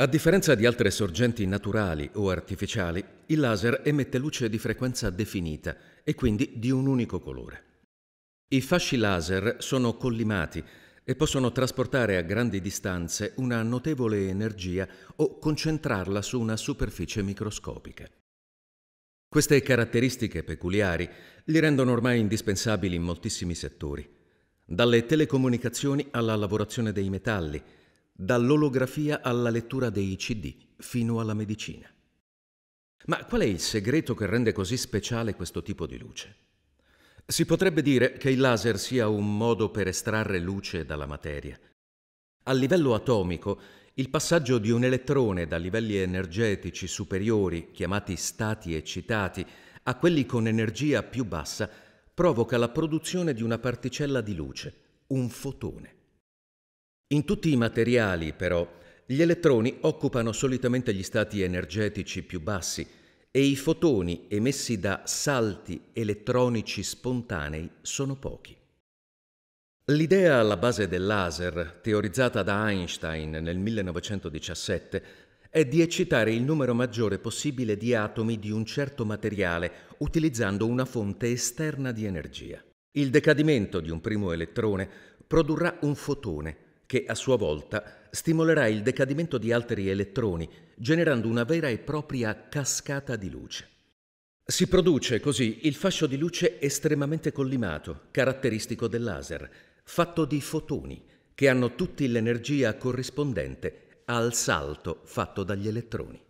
A differenza di altre sorgenti naturali o artificiali, il laser emette luce di frequenza definita e quindi di un unico colore. I fasci laser sono collimati e possono trasportare a grandi distanze una notevole energia o concentrarla su una superficie microscopica. Queste caratteristiche peculiari li rendono ormai indispensabili in moltissimi settori, dalle telecomunicazioni alla lavorazione dei metalli, dall'olografia alla lettura dei CD fino alla medicina. Ma qual è il segreto che rende così speciale questo tipo di luce? Si potrebbe dire che il laser sia un modo per estrarre luce dalla materia. A livello atomico, il passaggio di un elettrone da livelli energetici superiori, chiamati stati eccitati, a quelli con energia più bassa, provoca la produzione di una particella di luce, un fotone. In tutti i materiali, però, gli elettroni occupano solitamente gli stati energetici più bassi e i fotoni emessi da salti elettronici spontanei sono pochi. L'idea alla base del laser, teorizzata da Einstein nel 1917, è di eccitare il numero maggiore possibile di atomi di un certo materiale utilizzando una fonte esterna di energia. Il decadimento di un primo elettrone produrrà un fotone, che a sua volta stimolerà il decadimento di altri elettroni, generando una vera e propria cascata di luce. Si produce così il fascio di luce estremamente collimato, caratteristico del laser, fatto di fotoni che hanno tutti l'energia corrispondente al salto fatto dagli elettroni.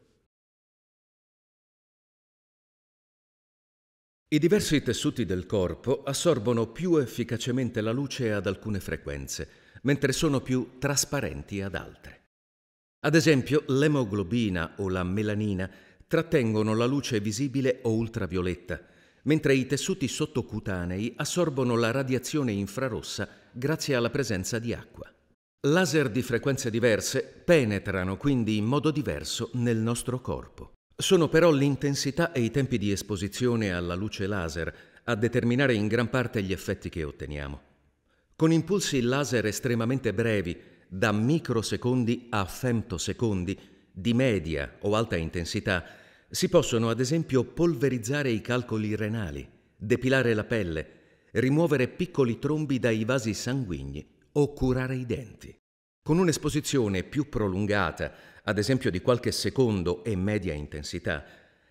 I diversi tessuti del corpo assorbono più efficacemente la luce ad alcune frequenze, mentre sono più trasparenti ad altre. Ad esempio, l'emoglobina o la melanina trattengono la luce visibile o ultravioletta, mentre i tessuti sottocutanei assorbono la radiazione infrarossa grazie alla presenza di acqua. Laser di frequenze diverse penetrano quindi in modo diverso nel nostro corpo. Sono però l'intensità e i tempi di esposizione alla luce laser a determinare in gran parte gli effetti che otteniamo con impulsi laser estremamente brevi, da microsecondi a femtosecondi, di media o alta intensità, si possono ad esempio polverizzare i calcoli renali, depilare la pelle, rimuovere piccoli trombi dai vasi sanguigni o curare i denti. Con un'esposizione più prolungata, ad esempio di qualche secondo e media intensità,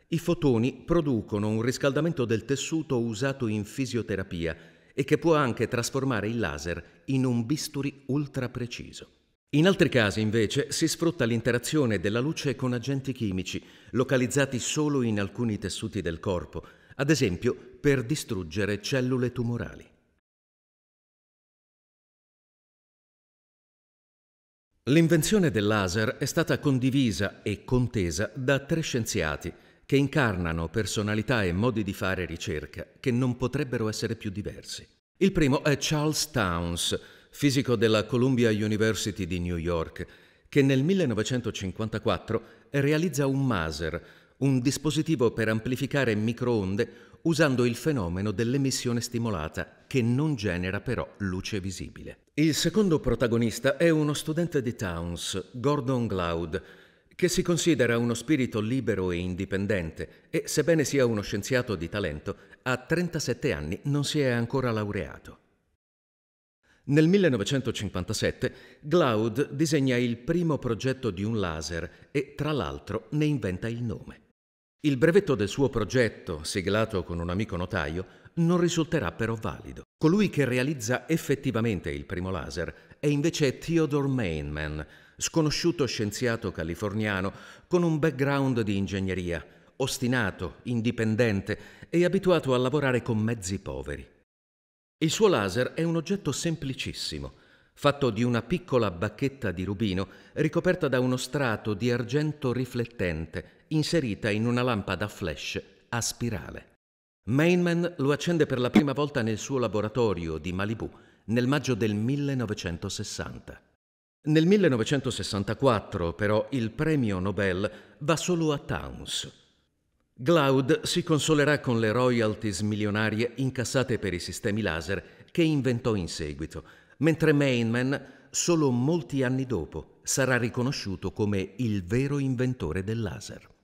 i fotoni producono un riscaldamento del tessuto usato in fisioterapia e che può anche trasformare il laser in un bisturi ultra preciso. In altri casi, invece, si sfrutta l'interazione della luce con agenti chimici, localizzati solo in alcuni tessuti del corpo, ad esempio per distruggere cellule tumorali. L'invenzione del laser è stata condivisa e contesa da tre scienziati, che incarnano personalità e modi di fare ricerca che non potrebbero essere più diversi. Il primo è Charles Towns, fisico della Columbia University di New York, che nel 1954 realizza un maser, un dispositivo per amplificare microonde usando il fenomeno dell'emissione stimolata, che non genera però luce visibile. Il secondo protagonista è uno studente di Towns, Gordon Gloud, che si considera uno spirito libero e indipendente e, sebbene sia uno scienziato di talento, a 37 anni non si è ancora laureato. Nel 1957 Glaud disegna il primo progetto di un laser e, tra l'altro, ne inventa il nome. Il brevetto del suo progetto, siglato con un amico notaio, non risulterà però valido. Colui che realizza effettivamente il primo laser è invece Theodore Mainman, sconosciuto scienziato californiano con un background di ingegneria, ostinato, indipendente e abituato a lavorare con mezzi poveri. Il suo laser è un oggetto semplicissimo, fatto di una piccola bacchetta di rubino ricoperta da uno strato di argento riflettente inserita in una lampada flash a spirale. Mainman lo accende per la prima volta nel suo laboratorio di Malibu nel maggio del 1960. Nel 1964 però il premio Nobel va solo a Towns. Glaud si consolerà con le royalties milionarie incassate per i sistemi laser che inventò in seguito, mentre Mainman solo molti anni dopo sarà riconosciuto come il vero inventore del laser.